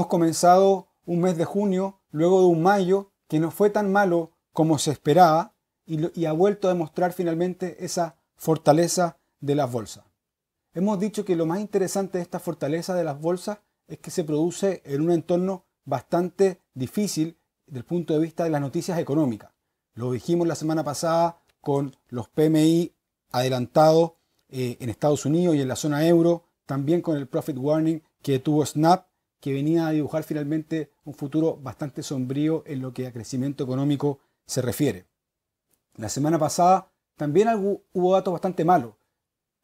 Hemos comenzado un mes de junio, luego de un mayo que no fue tan malo como se esperaba y, ha vuelto a demostrar finalmente esa fortaleza de las bolsas. Hemos dicho que lo más interesante de esta fortaleza de las bolsas es que se produce en un entorno bastante difícil desde el punto de vista de las noticias económicas. Lo dijimos la semana pasada con los PMI adelantados eh, en Estados Unidos y en la zona euro, también con el profit warning que tuvo Snap que venía a dibujar finalmente un futuro bastante sombrío en lo que a crecimiento económico se refiere. La semana pasada también hubo datos bastante malos,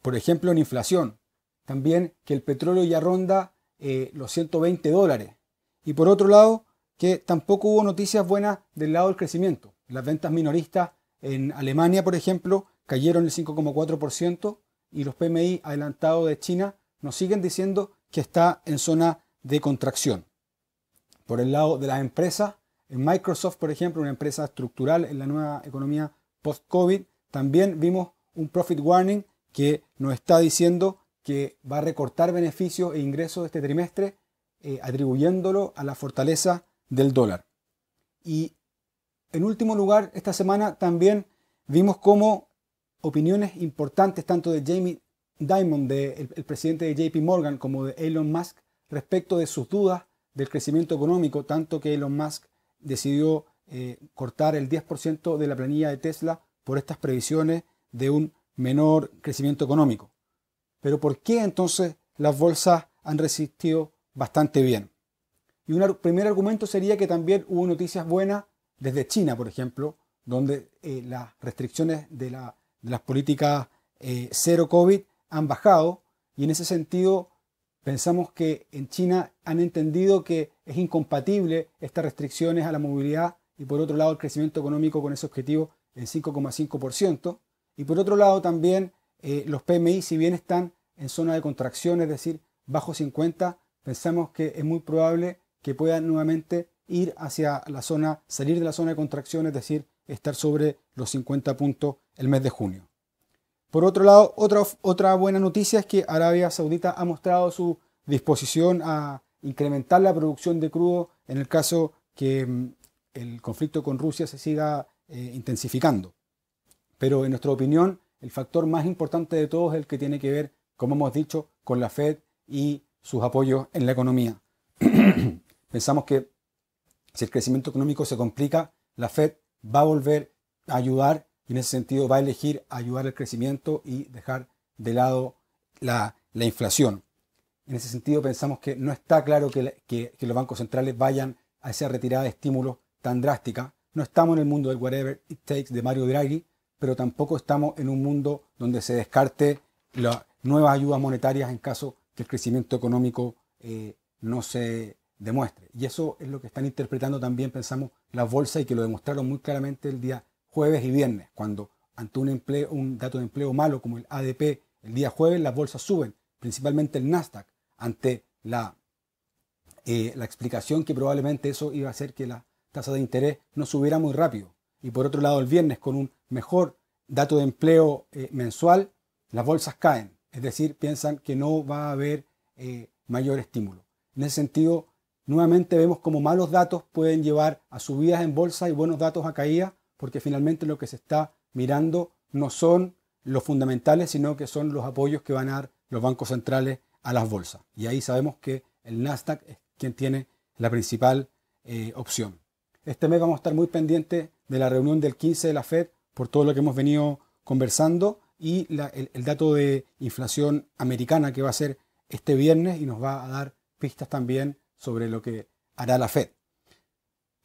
por ejemplo en inflación, también que el petróleo ya ronda eh, los 120 dólares, y por otro lado que tampoco hubo noticias buenas del lado del crecimiento. Las ventas minoristas en Alemania, por ejemplo, cayeron el 5,4% y los PMI adelantados de China nos siguen diciendo que está en zona de contracción. Por el lado de las empresas, en Microsoft, por ejemplo, una empresa estructural en la nueva economía post-COVID, también vimos un profit warning que nos está diciendo que va a recortar beneficios e ingresos este trimestre, eh, atribuyéndolo a la fortaleza del dólar. Y en último lugar, esta semana también vimos cómo opiniones importantes tanto de Jamie Dimon, de el presidente de JP Morgan, como de Elon Musk, respecto de sus dudas del crecimiento económico, tanto que Elon Musk decidió eh, cortar el 10% de la planilla de Tesla por estas previsiones de un menor crecimiento económico. Pero ¿por qué entonces las bolsas han resistido bastante bien? Y un primer argumento sería que también hubo noticias buenas desde China, por ejemplo, donde eh, las restricciones de, las políticas eh, cero COVID han bajado y en ese sentido Pensamos que en China han entendido que es incompatible estas restricciones a la movilidad y por otro lado el crecimiento económico con ese objetivo en 5,5%. Y por otro lado también eh, los PMI, si bien están en zona de contracción, es decir, bajo 50, pensamos que es muy probable que puedan nuevamente ir hacia la zona, salir de la zona de contracción, es decir, estar sobre los 50 puntos el mes de junio. Por otro lado, otra, buena noticia es que Arabia Saudita ha mostrado su disposición a incrementar la producción de crudo en el caso que mm, el conflicto con Rusia se siga eh, intensificando. Pero en nuestra opinión, el factor más importante de todos es el que tiene que ver, como hemos dicho, con la Fed y sus apoyos en la economía. Pensamos que si el crecimiento económico se complica, la Fed va a volver a ayudar y en ese sentido va a elegir ayudar al crecimiento y dejar de lado la, inflación. En ese sentido pensamos que no está claro que, los bancos centrales vayan a esa retirada de estímulos tan drástica. No estamos en el mundo del whatever it takes de Mario Draghi, pero tampoco estamos en un mundo donde se descarte las nuevas ayudas monetarias en caso que el crecimiento económico eh, no se demuestre. Y eso es lo que están interpretando también, pensamos, las bolsas y que lo demostraron muy claramente el día jueves y viernes. Cuando ante un, empleo, un dato de empleo malo como el ADP el día jueves, las bolsas suben, principalmente el Nasdaq, ante la, eh, la explicación que probablemente eso iba a hacer que la tasa de interés no subiera muy rápido. Y por otro lado, el viernes, con un mejor dato de empleo eh, mensual, las bolsas caen. Es decir, piensan que no va a haber eh, mayor estímulo. En ese sentido, nuevamente vemos como malos datos pueden llevar a subidas en bolsa y buenos datos a caídas porque finalmente lo que se está mirando no son los fundamentales, sino que son los apoyos que van a dar los bancos centrales a las bolsas. Y ahí sabemos que el Nasdaq es quien tiene la principal eh, opción. Este mes vamos a estar muy pendientes de la reunión del 15 de la Fed por todo lo que hemos venido conversando y el dato de inflación americana que va a ser este viernes y nos va a dar pistas también sobre lo que hará la Fed.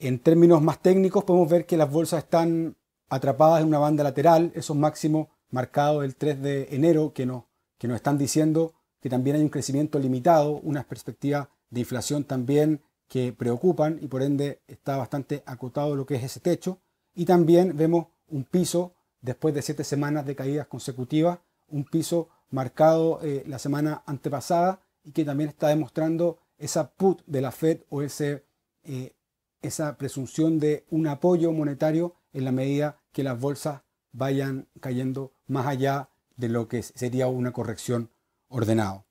En términos más técnicos podemos ver que las bolsas están atrapadas en una banda lateral, esos máximos marcados el 3 de enero que nos, que nos están diciendo que también hay un crecimiento limitado, unas perspectivas de inflación también que preocupan y por ende está bastante acotado lo que es ese techo. Y también vemos un piso después de siete semanas de caídas consecutivas, un piso marcado eh, la semana antepasada y que también está demostrando esa put de la Fed o ese eh, esa presunción de un apoyo monetario en la medida que las bolsas vayan cayendo más allá de lo que sería una corrección ordenado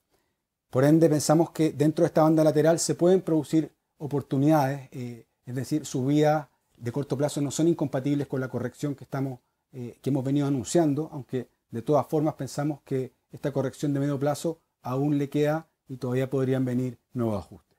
Por ende, pensamos que dentro de esta banda lateral se pueden producir oportunidades, eh, es decir, subidas de corto plazo no son incompatibles con la corrección que, estamos, eh, que hemos venido anunciando, aunque de todas formas pensamos que esta corrección de medio plazo aún le queda y todavía podrían venir nuevos ajustes.